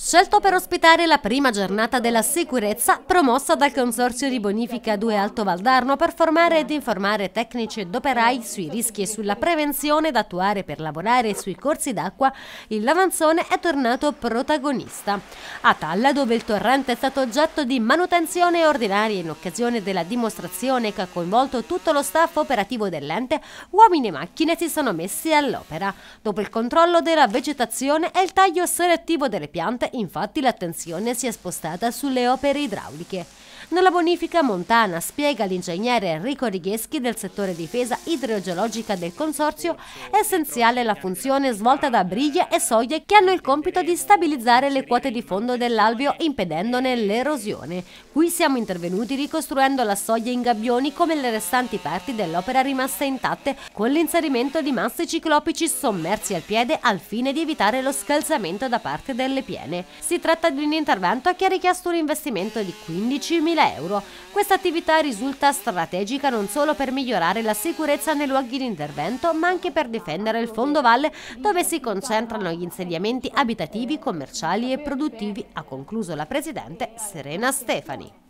scelto per ospitare la prima giornata della sicurezza promossa dal Consorzio di Bonifica 2 Alto Valdarno per formare ed informare tecnici ed operai sui rischi e sulla prevenzione da attuare per lavorare sui corsi d'acqua, il Lavanzone è tornato protagonista. A Talla, dove il torrente è stato oggetto di manutenzione ordinaria in occasione della dimostrazione che ha coinvolto tutto lo staff operativo dell'ente, uomini e macchine si sono messi all'opera. Dopo il controllo della vegetazione e il taglio selettivo delle piante, infatti l'attenzione si è spostata sulle opere idrauliche. Nella bonifica montana, spiega l'ingegnere Enrico Righeschi del settore difesa idrogeologica del Consorzio, è essenziale la funzione svolta da briglie e soglie che hanno il compito di stabilizzare le quote di fondo dell'alveo impedendone l'erosione. Qui siamo intervenuti ricostruendo la soglia in gabbioni come le restanti parti dell'opera rimaste intatte con l'inserimento di masse ciclopici sommersi al piede al fine di evitare lo scalzamento da parte delle piene italiane. Si tratta di un intervento che ha richiesto un investimento di 15.000 euro. Questa attività risulta strategica non solo per migliorare la sicurezza nei luoghi di intervento, ma anche per difendere il fondo valle dove si concentrano gli insediamenti abitativi, commerciali e produttivi, ha concluso la Presidente Serena Stefani.